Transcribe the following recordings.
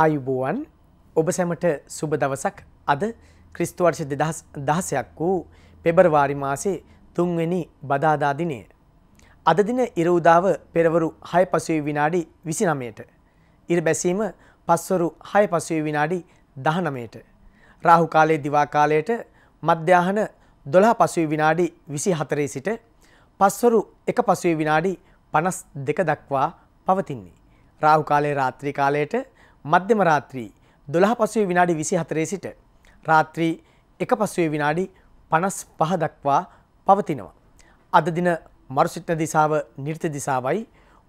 ආයුබෝවන් ඔබ සැමට සුබ දවසක් අද ක්‍රිස්තු වර්ෂ දෙදහස් දහසයක් වූ පෙබරවාරි මාසේ තුන්වෙනි බදාදා දිනය. අද දින ඉරවදාව පෙරවරු හය පසුවේ විනාඩි විසිනමයට. ඉර බැසීම පස්වරු හය පසුවේ විනාඩි දහනමයට. රාහු කාලයේ දිවාකාලයට මධ්‍යාහන දොළහ පසුවේ විනාඩි විසි හතරේ සිට පස්වරු එක පසුවේ විනාඩි පනස් දෙක දක්වා පවතින්නේ. රාහු කාලයේ රාත්‍රී කාලයට මධ්‍යම රාත්‍රී දොළහ පසුවේ විනාඩි විසි හතරේ සිට රාත්‍රී එක පසුවේ විනාඩි පනස් පහ දක්වා පවතිනවා. අද දින මරුසිට්න දිසාව නිර්ත දිසාවයි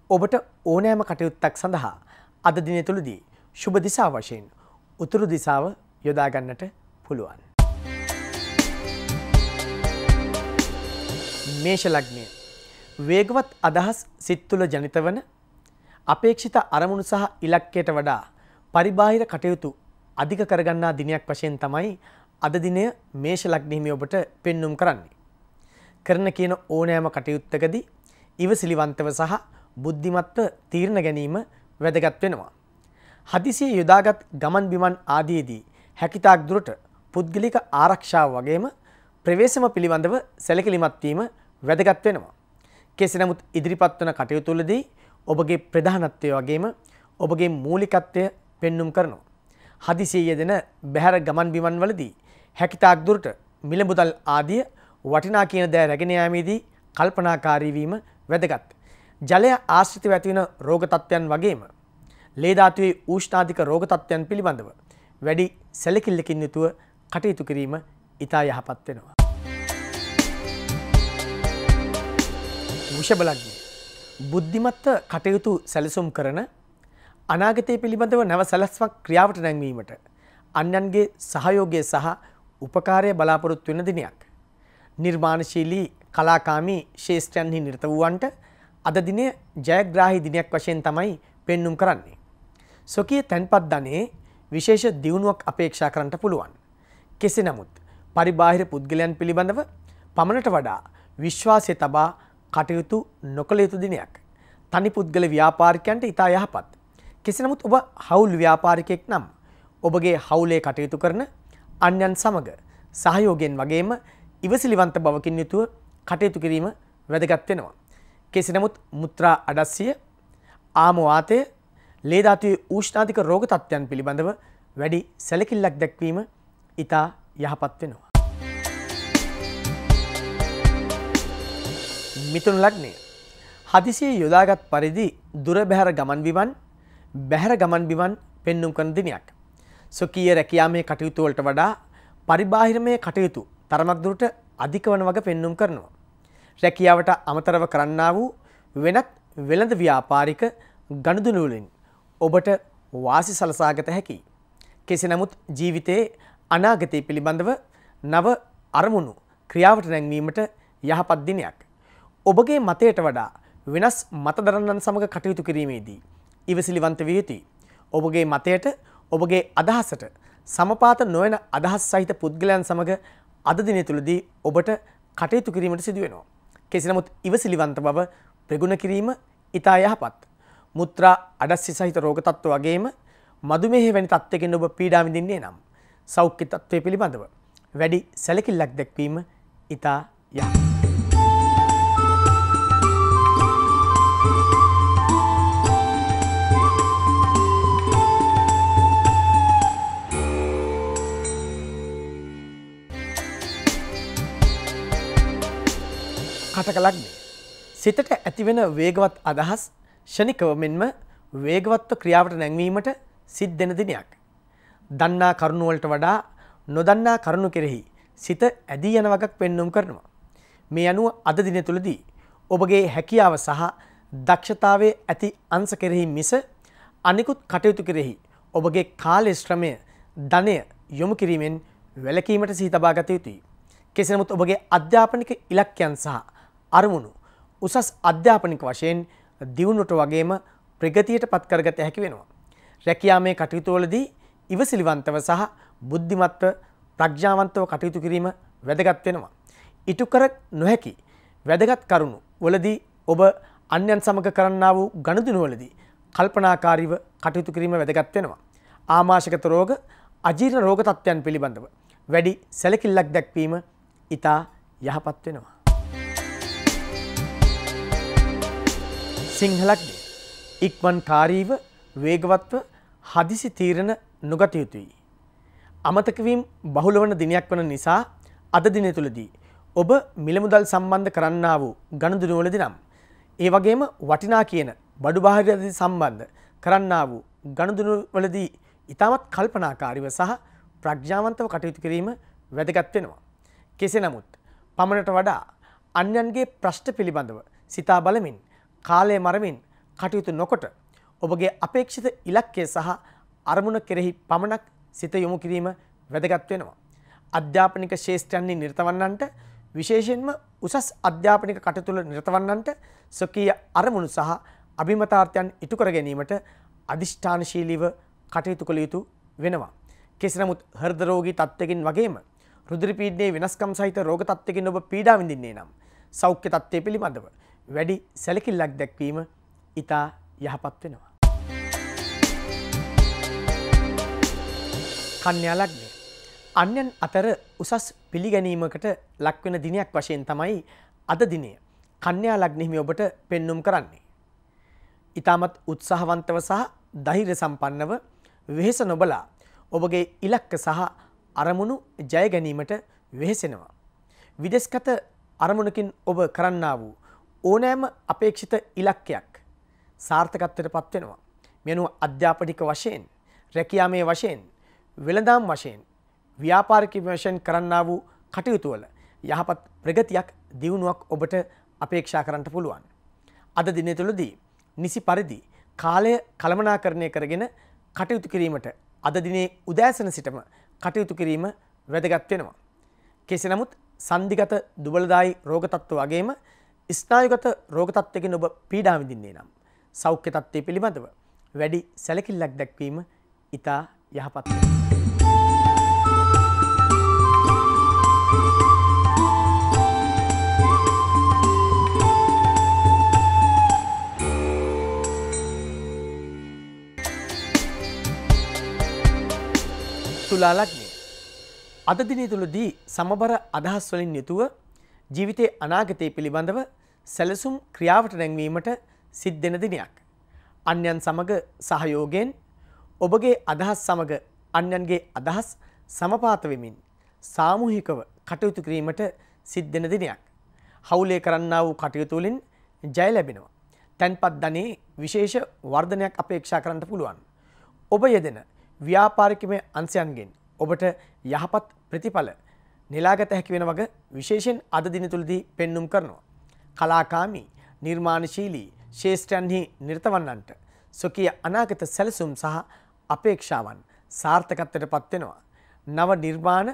ඔබට ඕනෑම කටයුත්තක් සඳහා අද දින තුළදී ශුභ දිසා වශයෙන් උතුරු දිසාව යොදාගන්නට පුළුවන්. මේෂලග්නය වේගවත් අදහස් සිත් තුළ ජනිත වන අපේක්ෂිත අරමුණු සහ ඉලක්කයට වඩා පරිබාහිර කටයුතු අධික කරගන්නා දිනයක් වශයෙන් තමයි අද දිනය මේෂ ලග්නහිමි ඔබට පෙන්눔 කරන්නේ. කරන කියන ඕනෑම කටයුත්තකදී ඉවසිලිවන්තව සහ බුද්ධිමත්ව තීරණ ගැනීම වැදගත් වෙනවා. හදිසිය යොදාගත් ගමන් බිමන් ආදීදී හැකිතාක් දුරට පුද්ගලික ආරක්ෂාව වගේම ප්‍රවේශම පිළිබඳව සැලකිලිමත් වීම වැදගත් වෙනවා. කෙසේ නමුත් ඉදිරිපත් වන කටයුතු වලදී ඔබගේ ප්‍රධානත්වය වගේම ඔබගේ මූලිකත්වය පෙන්නුම් කරනවා. හදිසිය යෙදෙන බැහැර ගමන් බිමන් වලදී හැකිතාක් දුරට මිලමුදල් ආදිය වටිනා කියන දෑ රැගෙන යාමේදී කල්පනාකාරී වීම වැදගත්. ජලය ආශ්‍රිතව ඇතිවන රෝග තත්ත්වයන් වගේම ලේ ධාතුවේ ඌෂ්ණාධික රෝග තත්ත්වයන් පිළිබඳව වැඩි සැලකිල්ලකින් යුතුව කටයුතු කිරීම ඉතා යහපත් වෙනවා. වෘෂභ ලග්නය. බුද්ධිමත්ව කටයුතු සැලසුම් කරන අනාගතය පිළිබඳව නැව සැලස්මක් ක්‍රියාවට නැංවීමට අන්‍යන්ගේ සහයෝගය සහ උපකාරය බලාපොරොත්තු වෙන දිනයක්. නිර්මාණශීලී කලාකාමී ශේෂත්‍රයන්හි නිර්ත වූවන්ට අද දිනය ජයග්‍රාහි දිනයක් වශයෙන් තමයි පෙන්නුම් කරන්නේ. සොකිය තැන්පත් ධනයේ විශේෂ දියුණුවක් අපේක්ෂා කරන්නට පුළුවන්. කෙසේ නමුත් පරිබාහිර පුද්ගලයන් පිළිබඳව පමණට වඩා විශ්වාසය තබා කටයුතු නොකළ යුතු දිනයක්. තනි පුද්ගල ව්‍යාපාරිකයන්ට ඉතා යහපත්. කෙසේ නමුත් ඔබ හවුල් ව්‍යාපාරිකයෙක් නම් ඔබගේ හවුලේ කටයුතු කරන අන්‍යන් සමග සහයෝගයෙන් වගේම ඉවසිලිවන්ත බවකින් යුතුව කටයුතු කිරීම වැදගත් වෙනවා. කෙසේ නමුත් මුත්‍රා අඩස්සිය ආම වාතය ලේ ධාතුවේ ඌෂ්ණාධික රෝග තත්ත්වයන් පිළිබඳව වැඩි සැලකිල්ලක් දැක්වීම ඊට යහපත් වෙනවා. මිතුන ලග්නය හදිසිය යොදාගත් පරිදි දුර බැහැර ගමන් විමන් බැහැර ගමන් බිමන් පෙන්නුම් කරන දිනයක්. ස්වකීය රැකියාමේ කටයුතු වලට වඩා පරිබාහිරමය කටයුතු තරමක් දුරට අධික වන වග පෙන්නුම් කරනවා. රැකියාවට අමතරව කරන්නා වූ වෙනත් වෙළඳ ව්‍යාපාරික ගණුදුනු වලින් ඔබට වාසි සලසාගත හැකි. කෙසේ නමුත් ජීවිතයේ අනාගතය පිළිබඳව නව අරමුණු ක්‍රියාවට නැංවීමට යහපත් දිනයක්. ඔබගේ මතයට වඩා වෙනස් මතදරන්නන් සමඟ කටයුතු කිරීමේදී. ඉවසිලිවන්ත විය යුතුයි. ඔබගේ මතයට ඔබගේ අදහසට සමපාත නොවන අදහස් සහිත පුද්ගලයන් සමග අද දිනය තුළදී ඔබට කටයුතු කිරීමට සිදුවෙනවා. කෙසේ නමුත් ඉවසිලිවන්ත බව ප්‍රගුණ කිරීම ඉතා යහපත්. මුත්‍රා අඩස්සි සහිත රෝග තත්ත්ව වගේම මදුමෙහි වැනි තත්ත්වයකින් ඔබ පීඩා විඳින්නේ නම් සෞඛ්‍ය තත්ත්වය පිළිබඳව වැඩි සැලකිල්ලක් දැක්වීම ඉතා යහපත්. කටකලක් දේ. සිතට ඇතිවෙන වේගවත් අදහස් ෂණිකව මෙන්ම වේගවත්ව ක්‍රියාවට නැංවීමට සිත් දෙන දිනයක්. දන්නා කරුණුවලට වඩා නොදන්නා කරුණු කෙරෙහි සිත ඇදී යන වගක් පෙන්නුම් කරනවා. මේ අනුව අද දින තුළදී ඔබගේ හැකියාව සහ දක්ෂතාවේ ඇති අංශ කෙරෙහි මිස අනිකුත් කටයුතු කෙරෙහි ඔබගේ කාලය ශ්‍රමය ධනය යොමු කිරීමෙන් වැළකීමට සිහිතබා ගත යුතුයි. කෙසේ නමුත් ඔබගේ අධ්‍යාපනික ඉලක්කයන් සහ අරමුණු උසස් අධ්‍යාපනික වශයෙන් දියුණුට වගේම ප්‍රගතියට පත්කරගත හැකි වෙනවා. රැකියාමේ කටයුතුවලදී ඉවසිලිවන්තව සහ බුද්ධිමත්ව ප්‍රඥාවන්තව කටයුතු කිරීම වැදගත් වෙනවා. ඉටු කර නොහැකි වැදගත් කරුණු වලදී ඔබ අන්‍යන් සමග කරන්න වූ ගණදිනුවලදී කල්පනාකාරීව කටයුතු කිරීම වැදගත් වෙනවා. ආමාශකත රෝග අජීර්ණ රෝග තත්ත්වයන් පිළිබඳව වැඩි සැලකිල්ලක් දැක්වීම ඉතා යහපත් වෙනවා. සිංහලක්ද ඉක්මන් කාරීව වේගවත්ව හදිසි තීරණ නොගත යුතුයි. අමතකවීම් බහුල වන දිනයක් වන නිසා අද දින තුළදී ඔබ මිලමුදල් සම්බන්ධ කරන්නා වූ ගණදුනුවලදි නම් ඒ වගේම වටිනා කියන බඩු බාහිරදී සම්බන්ධ කරන්නා වූ ගණදුනුවලදී ඉතාමත් කල්පනාකාරීව සහ ප්‍රඥාවන්තව කටයුතු කිරීම වැදගත් වෙනවා. කෙසේ නමුත් පමණට වඩා අන්‍යන්ගේ ප්‍රශ්ට පිළිබඳව සිතා බලමින් කාලය මරමින් කටයුතු නොකොට ඔබගේ අපේක්ෂිත ඉලක්කය සහ අරමුණ කෙරෙහි පමණක් සිත යොමු කිරීම වැදගත් වෙනවා. අධ්‍යාපනික ශේෂ්ඨයන්හි නිර්තවන්නන්ට විශේෂයෙන්ම උසස් අධ්‍යාපනික කටතුළ නිර්තවන්නන්ට ස්වකීය අරමුණු සහ අභිමතාර්ථයන් ඉටු කර ගැනීමට අධිෂ්ඨානශීලීව කටයුතු කළ යුතු වෙනවා. කෙසේ නමුත් හෘද රෝගී තත්ත්වකින් වගේම රුධිර පීඩනයේ වෙනස්කම් සහිත රෝග තත්ත්වකින් ඔබ පීඩා විඳින්නේ නම් සෞඛ්‍ය තත්ත්වය පිළිබඳව වැඩි සැලකිල්ලක් දැක්වීම ඉතා යහපත් වෙනවා. කන්‍යාලක්නය අන්‍යන් අතර උසස් පිළිගැනීමකට ලක්වෙන දිනයක් වශයෙන් තමයි අද දිනය කන්‍යා ලග්නෙහිමි ඔබට පෙන්නුම් කරන්නේ. ඉතාමත් උත්සාහවන්තව සහ දහිර සම්පන්නව වෙහෙස නොබලා ඔබගේ ඉලක්ක සහ අරමුණු ජයගැනීමට වෙහෙසෙනවා. විදෙස්කත අරමුණකින් ඔබ කරන්නා වූ ඕනෑම අපේක්ෂිත ඉලක්කයක් සාර්ථකත්වයට පත්වෙනවා. මෙනුව අධ්‍යාපටික වශයෙන් රැකයාමේ වශයෙන් වෙළදාම් වශයෙන් ව්‍යාපාරික වශයෙන් කරන්න වූ කටයුතුවල යහපත් ප්‍රගතියක් දියුණුවක් ඔබට අපේක්ෂා කරන්නට පුළුවන්. අද දින තුළදී නිසි පරිදි කාලය කළමනාකරණය කරගෙන කටයුතු කිරීමට අද දිනේ උදෑසන සිටම කටයුතු කිරීම වැදගත් වෙනවා. කෙසේ නමුත් සන්ධිගත දුබලදායි රෝගතත්ව වගේම ස්නායුගත රෝග තත්ත්වකින් ඔබ පීඩා විඳින්නේ නම් සෞඛ්‍ය තත්ත්වය පිළිබඳව වැඩි සැලකිල්ලක් දැක්වීම ඉතා යහපත්. තුලා ලග්නය අද දිනය තුළදී සමබර අදහස් වලින් යුතුව ජීවිතයේ අනාගතය පිළිබඳව සැලසුම් ක්‍රියාවට නැංවීමට සිද් දෙන දිනයක්. අන්‍යන් සමග සහයෝගෙන් ඔබගේ අදහස් සමඟ අන්‍යන්ගේ අදහස් සමපාතවෙමින් සාමුහිකව කටයුතු කිරීමට සිද් දෙන දිනයක්. හවුලේ කරන්න වූ කටයුතුලින් ජය ලැබෙනවා. තැන්පත් ධනේ විශේෂ වර්ධනයක් අපේක්ෂා කරන්න පුළුවන්. ඔබ යෙදෙන ව්‍යාපාරිකමය අන්සයන්ගෙන් ඔබට යහපත් ප්‍රතිඵල නිලාගත හැකි වෙන වග විශේෂෙන් අද දින තුළදී පෙන්නුම් කරනවා. කලාකාමී නිර්මාණශීලී ශේෂ්ඨයන්හි නිර්තවන්නන්ට ස්වකීය අනාගත සැලසුම් සහ අපේක්ෂාවන් සාර්ථකත්වයට පත්වෙනවා. නව නිර්මාණ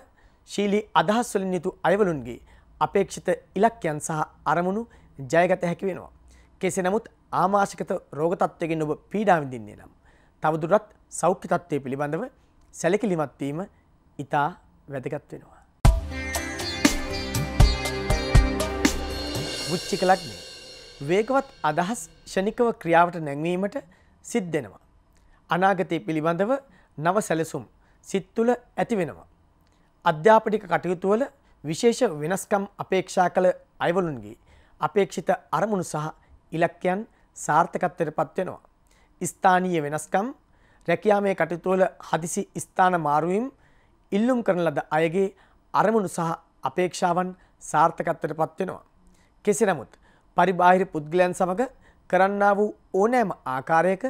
ශීලී අදහස් වලින් යුතු අයවලුන්ගේ අපේක්ෂිත ඉලක්කයන් සහ අරමුණු ජයගත හැකි වෙනවා. කෙසේ නමුත් ආමාශිකත රෝග තත්ත්වයෙන් ඔබ පීඩා විඳින්නේ නම් තවදුරටත් සෞඛ්‍ය තත්ත්වය පිළිබඳව සැලකිලිමත් වීම ඊට වැදගත් වෙනවා. පුච්චි කලක් නේ. වේගවත් අදහස් ෂණිකව ක්‍රියාවට නැංවීමට සිද් දෙෙනවා. අනාගතය පිළිබඳව නව සැලසුම් සිත් තුළ ඇති වෙනවා. අධ්‍යාපනික කටයුතුවල විශේෂ වෙනස්කම් අපේක්ෂා කළ අයවලුන්ගේ අපේක්ෂිත අරමුණු සහ ඉලක්කයන් සාර්ථකත්වයට පත්වෙනවා. ස්ථානීය වෙනස්කම් රැකයාමේ කටයුතුවල හදිසි ස්ථාන මාරුවීම් ඉල්ලුම් කරන ලද අයගේ අරමුණු සහ අපේක්ෂාවන් සාර්ථකත්වයට පත්වෙනවා. කෙසේ නමුත් පරිබාහිර පුද්ගලයන් සමඟ කරන්නා වූ ඕනෑම ආකාරයක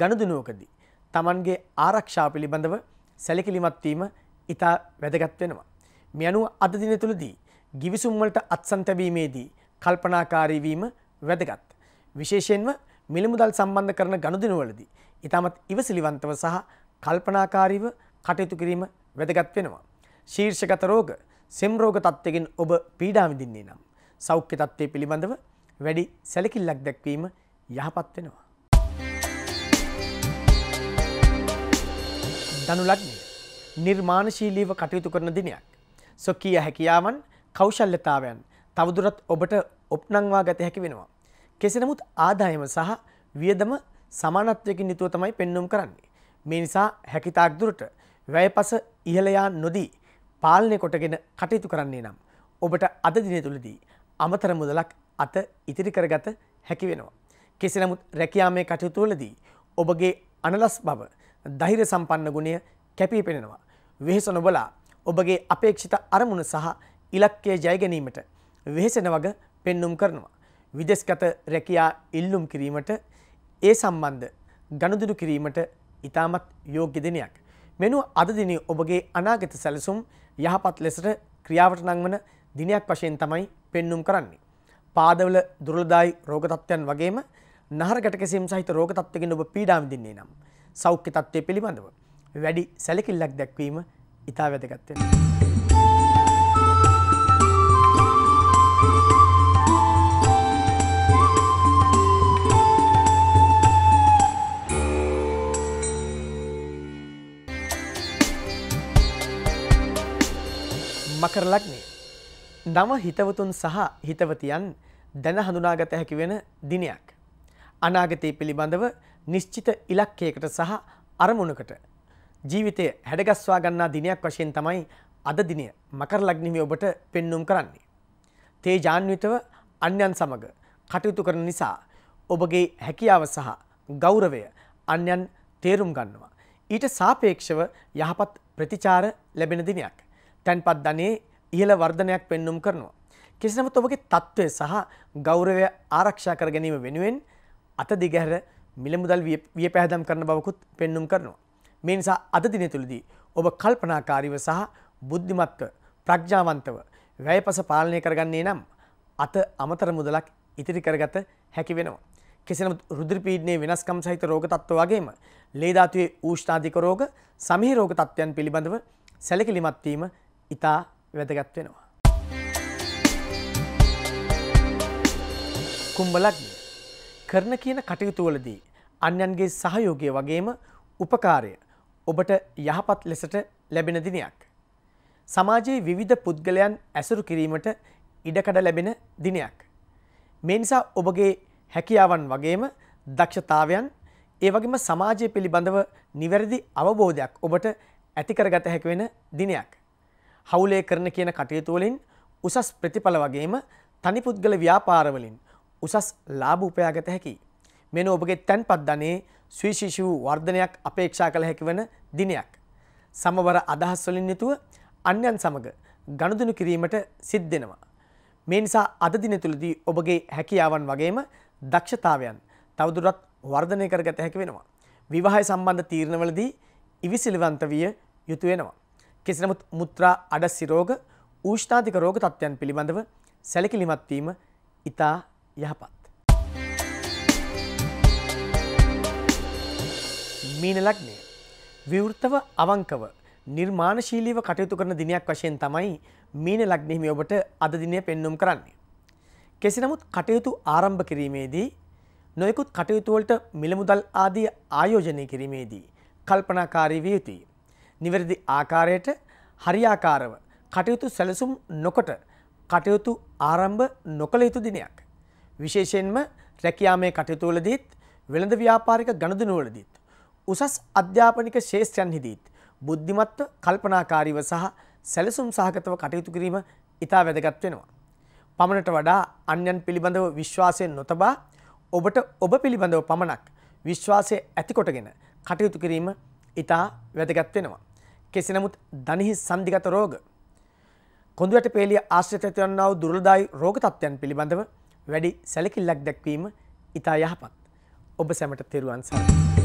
ගණුදුනුවකදී. තමන්ගේ ආරක්ෂා පිළිබඳව සැලකිලිමත්වීම ඉතා වැදගත් වෙනවා. මෙ අනුව අදදින තුළදී ගිවිසුම්වලට අත්සන්තැබීමේදී කල්පනාකාරීවීම වැදගත්. විශේෂයෙන්ම මිළමුදල් සම්බන්ධ කරන ගණුදිනුවලදී. ඉතාමත් ඉවසිලිවන්තව සහ කල්පනාකාරීව කටයුතු කිරීම වැදගත් වෙනවා. ශීර්ෂගත රෝග සෙම්රෝග තත්ත්වකින් ඔබ පීඩාවිදින්නේ නම්. සෞඛ්‍ය තත්ත්වය පිළිබඳව වැඩි සැලකිල්ලක් දැක්වීම යහපත් වෙනවා. දනු ලග්නය නිර්මාණශීලීව කටයුතු කරන දිනයක්. ස්වකීය හැකියාවන් කෞශල්‍යතාවයන් තවදුරත් ඔබට ඔප්නංවා ගත හැකි වෙනවා. කෙසේ නමුත් ආදායම සහ වියදම සමානත්වයකින් යුතුව තමයි පෙන්වුම් කරන්නේ. මේ නිසා හැකිතාක් දුරට වැයපස ඉහළ යා නොදී පාලනය කොටගෙන කටයුතු කරන්නේ නම් ඔබට අද දිනය තුලදී අමතර මුදලක් අත ඉතිරි කරගත හැකි වෙනවා. කෙසේ නමුත් රැකියාමේ කටයුතුවලදී ඔබගේ අනලස් බව ධෛර්ය සම්පන්න ගුණය කැපී පෙනෙනවා. වෙහෙස නොබලා ඔබගේ අපේක්ෂිත අරමුණ සහ ඉලක්කය ජය ගැනීමට වෙහෙසෙන වග පෙන්눔 කරනවා. විදේශගත රැකියා ඉල්ලුම් කිරීමට ඒ සම්බන්ධ ගනුදෙනු කිරීමට ඉතාමත් යෝග්‍ය දිනයක්. මෙනුව අද දිනේ ඔබගේ අනාගත සැලසුම් යහපත් ලෙසට ක්‍රියාවට නංවන දිනයක් වශයෙන් තමයි පෙන්නුම් කරන්නේ. පාදවල දුර්ලදායි රෝගතත්වයන් වගේම නහර ගැටකෙසීම් සහිත රෝගතත්වකින් ඔබ පීඩා විඳින්නේ නම් සෞඛ්‍ය තත්ත්වය පිළිබඳව වැඩි සැලකිල්ලක් දැක්වීම ඉතා වැදගත් වෙනවා. මකර ලග්නේ නව හිතවතුන් සහ හිතවතියන් දැන හඳුනාගත හැකි වෙන දිනයක්. අනාගතයේ පිළිබඳව නිශ්චිත ඉලක්කයකට සහ අරමුණකට. ජීවිතය හැඩගස්වා ගන්නා දිනයක් වශයෙන් තමයි අද දිනය මකර ලග්නිමි ඔබට පෙන්නුම් කරන්නේ. තේ ජාන්විතව අන්‍යන් සමග කටයුතු කරන නිසා ඔබගේ හැකියාව සහ ගෞරවය අන්‍යන් තේරුම් ගන්නවා. ඊට සාපේක්ෂව යහපත් ප්‍රතිචාර ලැබෙන දිනයක්. තැන්පත් ධනයේ ඉහළ වර්ධනයක් පෙන්නුම් කරනවා. කෙසේ නමුත් ඔබගේ තත්ත්වය සහ ගෞරවය ආරක්ෂා කර ගැනීම වෙනුවෙන් අත දිගහැර මිල මුදල් වියපැහැදම් කරන බවකුත් පෙන්නුම් කරනවා. මේ නිසා අද දින තුලදී ඔබ කල්පනාකාරීව සහ බුද්ධිමත්ව ප්‍රඥාවන්තව වැයපස පාලනය කරගන්නේ නම් අත අමතර මුදලක් ඉතිරි කරගත හැකි වෙනවා. කෙසේ නමුත් රුධිර පීඩනයේ වෙනස්කම් සහිත රෝග තත්ත්ව වගේම ලේ ධාතුවේ ඌෂ්ණාධික රෝග, සමීහ රෝග තත්ත්වයන් පිළිබඳව සැලකිලිමත් වීම ඉතා වැදගත්වෙනවා. කුම්බලක්න කරන කියන කටයුතුවලදී අන්‍යන්ගේ සහයෝගය වගේම උපකාරය ඔබට යහපත් ලෙසට ලැබෙන දිනයක්. සමාජයේ විවිධ පුද්ගලයන් ඇසුරු කිරීමට ඉඩකඩ ලැබෙන දිනයක්. මේ නිසා ඔබගේ හැකියාවන් වගේම දක්ෂතාවයන් ඒ වගේම සමාජය පිළිබඳව නිවැරදි අවබෝධයක් ඔබට ඇතිකරගත හැකිවෙන දිනයක්. හවුලේ කරන කියන කටයුතු වලින් උසස් ප්‍රතිඵල වගේම තනිපුද්ගල ව්‍යාපාරවලින් උසස් ලාභ උපයාගත හැකියි. මෙන ඔබගේ තැන්පත් ධනයේ ස්විශිෂි වූ වර්ධනයක් අපේක්ෂා කළ හැකි වන දිනයක්. සමවර අදහස් වලින් යුතුව අන්‍යන් සමග ගනුදෙනු කිරීමට සිද්ධ වෙනවා. මේ නිසා අද දින තුලදී ඔබගේ හැකියාවන් වගේම දක්ෂතාවයන් තවදුරටත් වර්ධනය කරගත හැකි වෙනවා. විවාහය සම්බන්ධ තීරණවලදී ඉවිසිලිවන්ත විය යුතු වෙනවා. කෙසේ නමුත් මුත්‍රා අඩසි රෝග ඌෂ්ණාධික රෝග තත්ත්වයන් පිළිබඳව සැලකිලිමත් වීම ඉතා යහපත්. මීන ලග්නය විවෘතව අවංකව නිර්මාණශීලීව කටයුතු කරන දිනයක් වශයෙන් තමයි මීන ලග්නෙහිමි ඔබට අද දිනය පෙන්නුම් කරන්නේ. කෙසේ නමුත් කටයුතු ආරම්භ කිරීමේදී නොයෙකුත් කටයුතු වලට මිල මුදල් ආදී ආයෝජනය කිරීමේදී කල්පනාකාරී විය යුතුයි. නිවැරදි ආකාරයට හරියාකාරව කටයුතු සැලසුම් නොකොට කටයුතු ආරම්භ නොකළ යුතු දිනයක්. විශේෂයෙන්ම රැකියාමේ කටයුතුවලදීත් වෙළඳ ව්‍යාපාරික ගණදනුවලදීත්. උසස් අධ්‍යාපනික ශේෂත්‍රයන්හිදීත් බුද්ධිමත්ව කල්පනාකාරීව සහ සැලසුම් සහගතව කටයුතු කිරීම ඉතා වැදගත් වෙනවා. පමණට වඩා අන්‍යන් පිළිබඳව විශ්වාසයෙන් නොතබා ඔබට ඔබ පිළිබඳව පමණක් විශ්වාසය ඇතිකොටගෙන කටයුතු කිරීම ඉතා වැදගත් වෙනවා. කෙසේ නමුත් දනිහි සන්ධිගත රෝග කොඳුයට පේලිය ආශ්‍රිත ඇතිවන්නා වූ දුර්ලභයි රෝග තත්ත්වයන් පිළිබඳව වැඩි සැලකිල්ලක් දැක්වීම ඉතා යහපත්. ඔබ සැමට තෙරුවන් සරණයි.